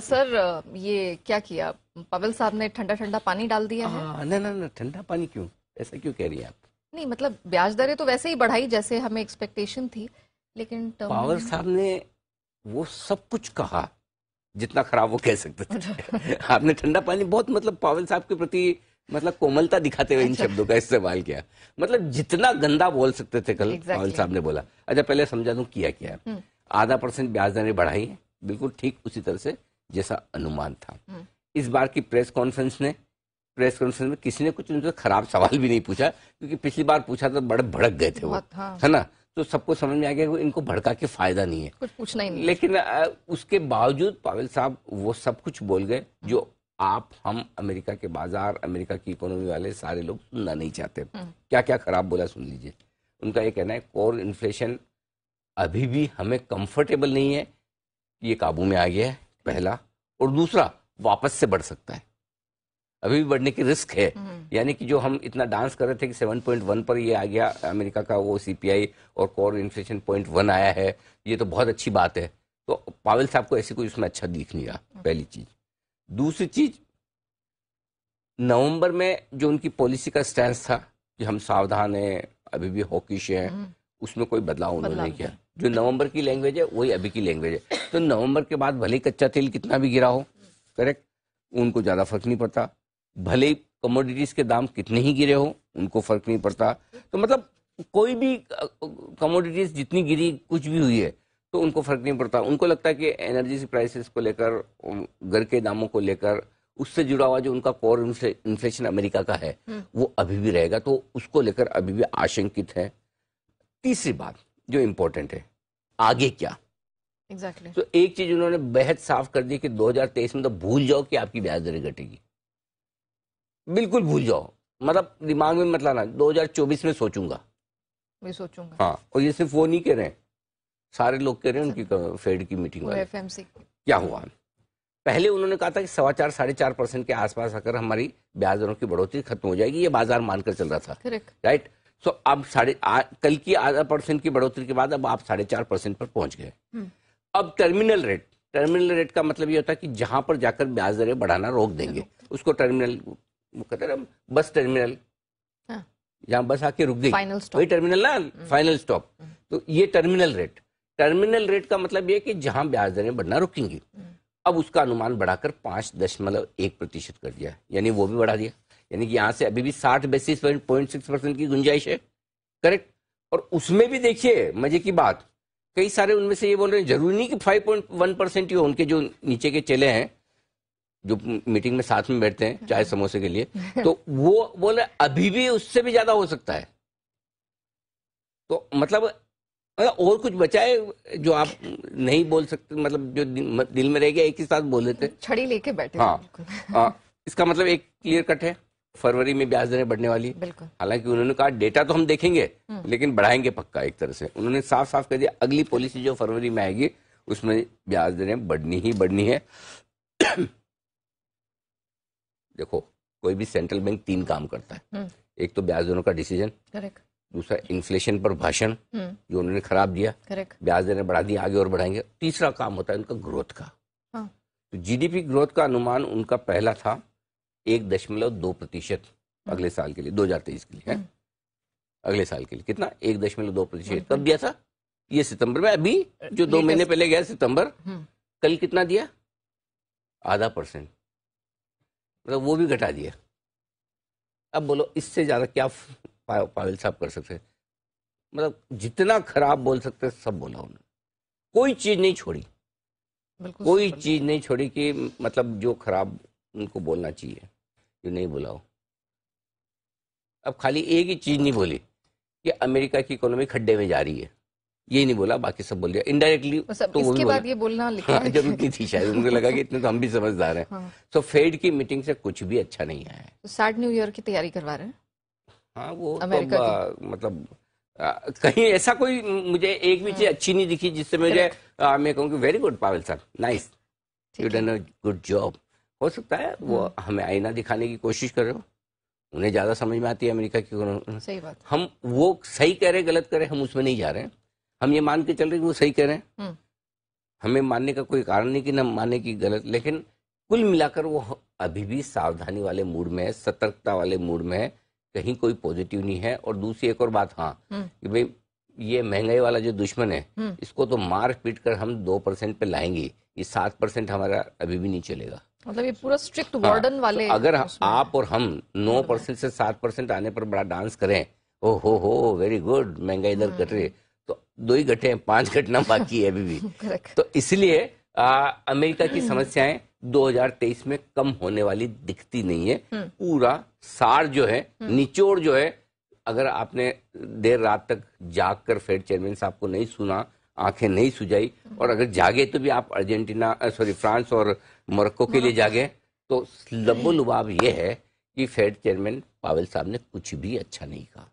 Sir ये क्या किया पवेल साहब ने ठंडा ठंडा पानी डाल दिया है हाँ, ना ना ना ठंडा पानी क्यों ऐसा क्यों कह रही हैं आप नहीं मतलब ब्याज दरें तो वैसे ही बढ़ाई जैसे हमें एक्सपेक्टेशन थी लेकिन पवेल साहब ने वो सब कुछ कहा जितना खराब वो कह सकते थे आपने ठंडा पानी बहुत मतलब पावल साहब के प्रति मतलब कोमलता दिखाते हुए इन अच्छा। शब्दों का इस्तेमाल किया मतलब जितना गंदा बोल सकते थे कल exactly. पावल साहब ने बोला अच्छा पहले समझा दू किया क्या हम्म। आधा परसेंट ब्याज दरें बढ़ाई है बिल्कुल ठीक उसी तरह से जैसा अनुमान था हम्म। इस बार की प्रेस कॉन्फ्रेंस ने प्रेस कॉन्फ्रेंस में किसी ने कुछ उनसे खराब सवाल भी नहीं पूछा क्योंकि पिछली बार पूछा तो बड़े भड़क गए थे वो हाँ। है ना तो सबको समझ में आ गया इनको भड़का के फायदा नहीं है कुछ पूछना ही नहीं लेकिन उसके बावजूद पावेल साहब वो सब कुछ बोल गए जो आप हम अमेरिका के बाजार अमेरिका की इकोनॉमी वाले सारे लोग सुनना नहीं चाहते हम्म। क्या क्या खराब बोला सुन लीजिए उनका ये कहना है कोर इन्फ्लेशन अभी भी हमें कंफर्टेबल नहीं है ये काबू में आ गया है पहला और दूसरा वापस से बढ़ सकता है अभी भी बढ़ने की रिस्क है हम्म। यानी कि जो हम इतना डांस कर रहे थे कि 7.1 पर ये आ गया अमेरिका का वो सीपीआई और कोर इन्फ्लेशन पॉइंट वन आया है ये तो बहुत अच्छी बात है तो पावेल साहब को ऐसी कोई उसमें अच्छा दिख नहीं रहा हम्म। पहली चीज दूसरी चीज नवंबर में जो उनकी पॉलिसी का स्टैंड था कि हम सावधान हैं अभी भी हॉकिश हैं हम्म। उसमें कोई बदलाव उन्होंने किया जो नवंबर की लैंग्वेज है वही अभी की लैंग्वेज है तो नवंबर के बाद भले कच्चा तेल कितना भी गिरा हो करेक्ट उनको ज़्यादा फर्क नहीं पड़ता भले कमोडिटीज के दाम कितने ही गिरे हो उनको फर्क नहीं पड़ता तो मतलब कोई भी कमोडिटीज जितनी गिरी कुछ भी हुई है तो उनको फर्क नहीं पड़ता उनको लगता है कि एनर्जी प्राइसेस को लेकर घर के दामों को लेकर उससे जुड़ा हुआ जो उनका कोर इन्फ्लेशन अमेरिका का है हम्म। वो अभी भी रहेगा तो उसको लेकर अभी भी आशंकित है तीसरी बात जो इम्पोर्टेंट है आगे क्या एग्जैक्टली exactly. तो एक चीज उन्होंने बेहद साफ कर दी कि 2023 में तो भूल जाओ कि आपकी ब्याज दरें घटेगी बिल्कुल भूल जाओ मतलब दिमाग में मत लाना 2024 में सोचूंगा मैं सोचूंगा हाँ और ये सिर्फ वो नहीं कह रहे सारे लोग कह रहे हैं अच्छा। उनकी फेड की मीटिंग वाले क्या हुआ पहले उन्होंने कहा था कि सवा चार साढ़े चार परसेंट के आसपास आकर हमारी ब्याज दरों की बढ़ोतरी खत्म हो जाएगी ये बाजार मानकर चल रहा था राइट सो so, अब साढ़े कल की आधा परसेंट की बढ़ोतरी के बाद अब आप साढ़े चार परसेंट पर पहुंच गए हम्म। अब टर्मिनल रेट टर्मिनल रेट का मतलब ये होता है कि जहां पर जाकर ब्याज दरें बढ़ाना रोक देंगे उसको टर्मिनल कहते हैं बस टर्मिनल जहां बस आके रुक गई वही टर्मिनल ना फाइनल हम्म। स्टॉप हम्म। तो ये टर्मिनल रेट टर्मिनल रेट का मतलब ये कि जहां ब्याज दरें बढ़ना रुकेंगी हम्म। अब उसका अनुमान बढ़ाकर पांच दशमलव एक प्रतिशत कर दिया यानी वो भी बढ़ा दिया यानी कि यहां से अभी भी साठ basis point point six percent की गुंजाइश है करेक्ट और उसमें भी देखिए मजे की बात कई सारे उनमें से ये बोल रहे हैं जरूरी नहीं कि वन परसेंट ही हो उनके जो नीचे के चेले हैं जो मीटिंग में साथ में बैठते हैं चाय समोसे के लिए तो वो बोले अभी भी उससे भी ज्यादा हो सकता है तो मतलब और कुछ बचाए जो आप नहीं बोल सकते मतलब जो दिल में रह गया एक ही साथ बोल देते छड़ी लेके बैठे हाँ हाँ, इसका मतलब एक क्लियर कट है फरवरी में ब्याज दरें बढ़ने वाली हालांकि उन्होंने कहा डेटा तो हम देखेंगे हम्म। लेकिन बढ़ाएंगे पक्का एक तरह से उन्होंने साफ साफ कह दिया अगली पॉलिसी जो फरवरी में आएगी उसमें ब्याज दरें बढ़नी ही बढ़नी है देखो कोई भी सेंट्रल बैंक तीन काम करता है हम्म। एक तो ब्याज दरों का डिसीजन दूसरा इन्फ्लेशन पर भाषण हम्म। जो उन्होंने खराब दिया ब्याज दरें बढ़ा दी आगे और बढ़ाएंगे तीसरा काम होता है उनका ग्रोथ का हाँ। तो जीडीपी ग्रोथ का अनुमान उनका पहला था एक दशमलव दो प्रतिशत अगले साल के लिए दो हजार तेईस के लिए है अगले साल के लिए कितना एक दशमलव दो प्रतिशत कब दिया था ये सितंबर में अभी जो दो महीने पहले गया सितंबर हम्म। कल कितना दिया आधा परसेंट मतलब वो भी घटा दिया अब बोलो इससे ज्यादा क्या पावेल साहब कर सकते मतलब जितना खराब बोल सकते सब बोला उन्होंने कोई चीज नहीं छोड़ी कोई चीज नहीं छोड़ी कि मतलब जो खराब उनको बोलना चाहिए कि नहीं बुलाओ अब खाली एक ही चीज़ नहीं बोली कि अमेरिका की इकोनॉमी खड्डे में जा रही है ये नहीं बोला बाकी सब बोल दिया इनडायरेक्टली तो इसके भी बाद ये बोलना लिखा हाँ, जरूरत थी शायद उनको लगा कि इतने तो हम भी समझदार हैं हाँ। सो फेड की मीटिंग से कुछ भी अच्छा नहीं आया है तो साठ न्यू ईयर की तैयारी करवा रहे हैं हाँ वो तो अमेरिका तो, मतलब आ, कहीं ऐसा कोई मुझे एक भी चीज हाँ। अच्छी नहीं दिखी जिससे मुझे मैं कहूँ very good Powell sir nice you done a good job हो सकता है वो हम्म। हमें आईना दिखाने की कोशिश कर रहे हो उन्हें ज़्यादा समझ में आती है अमेरिका की सही बात हम वो सही कह रहे हैं गलत कह रहे हैं हम उसमें नहीं जा रहे हैं हम ये मान के चल रहे हैं वो सही कह रहे हैं हम्म। हमें मानने का कोई कारण नहीं कि न माने की गलत लेकिन कुल मिलाकर वो अभी भी सावधानी वाले मूड में है सतर्कता वाले मूड में है कहीं कोई पॉजिटिव नहीं है और दूसरी एक और बात हाँ हम्म। कि भाई ये महंगाई वाला जो दुश्मन है इसको तो मार पीट कर हम दो परसेंट पे लाएंगे ये सात परसेंट हमारा अभी भी नहीं चलेगा मतलब ये पूरा स्ट्रिक्ट वार्डन हाँ। तो वाले अगर आप और हम नौ हाँ। परसेंट से सात परसेंट आने पर बड़ा डांस करें ओ हो हो वेरी गुड महंगाई दर कट रही तो दो ही घटे हैं पांच घटना बाकी है अभी भी तो इसलिए अमेरिका की समस्याएं 2023 में कम होने वाली दिखती नहीं है हम्म। पूरा सार जो है हम्म। निचोड़ जो है अगर आपने देर रात तक जाग कर फेड चेयरमैन साहब को नहीं सुना आंखें नहीं सुझाई और अगर जागे तो भी आप अर्जेंटीना सॉरी फ्रांस और मोरक्को के लिए जागे तो लबो लुबाब यह है कि फेड चेयरमैन पावेल साहब ने कुछ भी अच्छा नहीं कहा